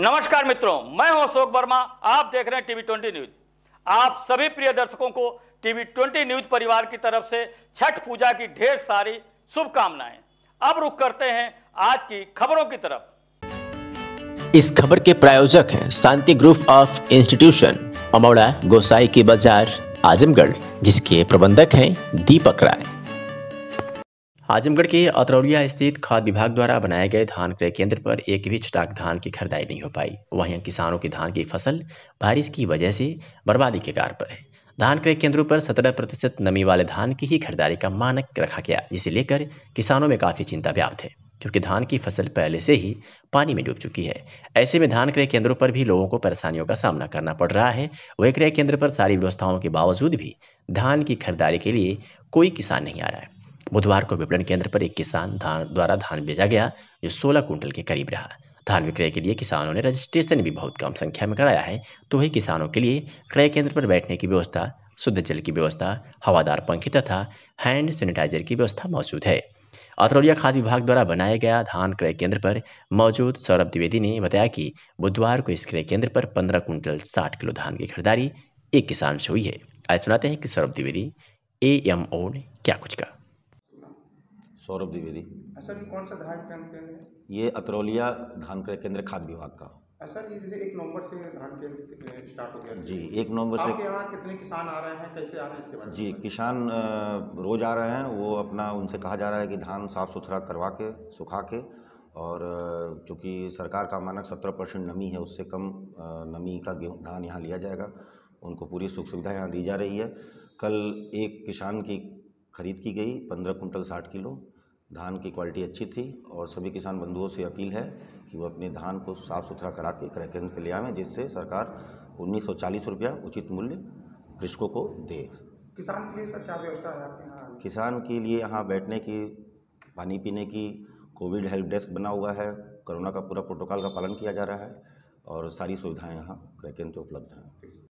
नमस्कार मित्रों मैं हूं अशोक वर्मा आप देख रहे हैं टीवी ट्वेंटी न्यूज आप सभी प्रिय दर्शकों को टीवी ट्वेंटी न्यूज परिवार की तरफ से छठ पूजा की ढेर सारी शुभकामनाएं अब रुख करते हैं आज की खबरों की तरफ इस खबर के प्रायोजक हैं Shanti group of institution Amauda Gosai की बाजार आजमगढ़ जिसके प्रबंधक है दीपक राय आजमगढ़ के अतरौलिया स्थित खाद विभाग द्वारा बनाए गए धान क्रय केंद्र पर एक भी छटाक धान की खरीदारी नहीं हो पाई वहीं किसानों की धान की फसल बारिश की वजह से बर्बादी के कार पर है धान क्रय केंद्रों पर सत्रह प्रतिशत नमी वाले धान की ही खरीदारी का मानक रखा गया जिसे लेकर किसानों में काफ़ी चिंता व्याप्त है क्योंकि धान की फसल पहले से ही पानी में डूब चुकी है ऐसे में धान क्रय केंद्रों पर भी लोगों को परेशानियों का सामना करना पड़ रहा है वही क्रय केंद्र पर सारी व्यवस्थाओं के बावजूद भी धान की खरीदारी के लिए कोई किसान नहीं आ रहा है बुधवार को विपणन केंद्र पर एक किसान धान द्वारा धान बेचा गया जो सोलह कुंटल के करीब रहा धान विक्रय के लिए किसानों ने रजिस्ट्रेशन भी बहुत कम संख्या में कराया है तो वही किसानों के लिए क्रय केंद्र पर बैठने की व्यवस्था शुद्ध जल की व्यवस्था हवादार पंखे तथा हैंड सैनिटाइजर की व्यवस्था मौजूद है अतरौलिया खाद्य विभाग द्वारा बनाया गया धान क्रय केंद्र पर मौजूद सौरभ द्विवेदी ने बताया कि बुधवार को इस क्रय केंद्र पर पंद्रह कुंटल साठ किलो धान की खरीदारी एक किसान से हुई है आज सुनाते हैं कि Saurabh Dwivedi A M O ने क्या कुछ कहा सौरभ द्विवेदी सर कौन सा धान क्रय केंद्र है ये अतरौलिया धान क्रय केंद्र खाद विभाग का सर ये एक नवंबर से धान केंद्र स्टार्ट हो गया जी एक नवंबर से यहाँ कितने किसान आ रहे हैं कैसे आ रहे हैं इसके बारे जी किसान रोज़ आ रहे हैं वो अपना उनसे कहा जा रहा है कि धान साफ़ सुथरा करवा के सुखा के और चूँकि सरकार का मानक सत्रह परसेंट नमी है उससे कम नमी का गेहूँ धान यहाँ लिया जाएगा उनको पूरी सुख सुविधा यहाँ दी जा रही है कल एक किसान की खरीद की गई पंद्रह कुंटल साठ किलो धान की क्वालिटी अच्छी थी और सभी किसान बंधुओं से अपील है कि वो अपने धान को साफ़ सुथरा करा के क्रय केंद्र पर ले आएँ जिससे सरकार उन्नीस सौ चालीस रुपया उचित मूल्य कृषकों को दे किसान के लिए सर क्या व्यवस्था है आपके यहाँ किसान के लिए यहाँ बैठने की पानी पीने की कोविड हेल्प डेस्क बना हुआ है कोरोना का पूरा प्रोटोकॉल का पालन किया जा रहा है और सारी सुविधाएँ यहाँ क्रय केंद्र उपलब्ध हैं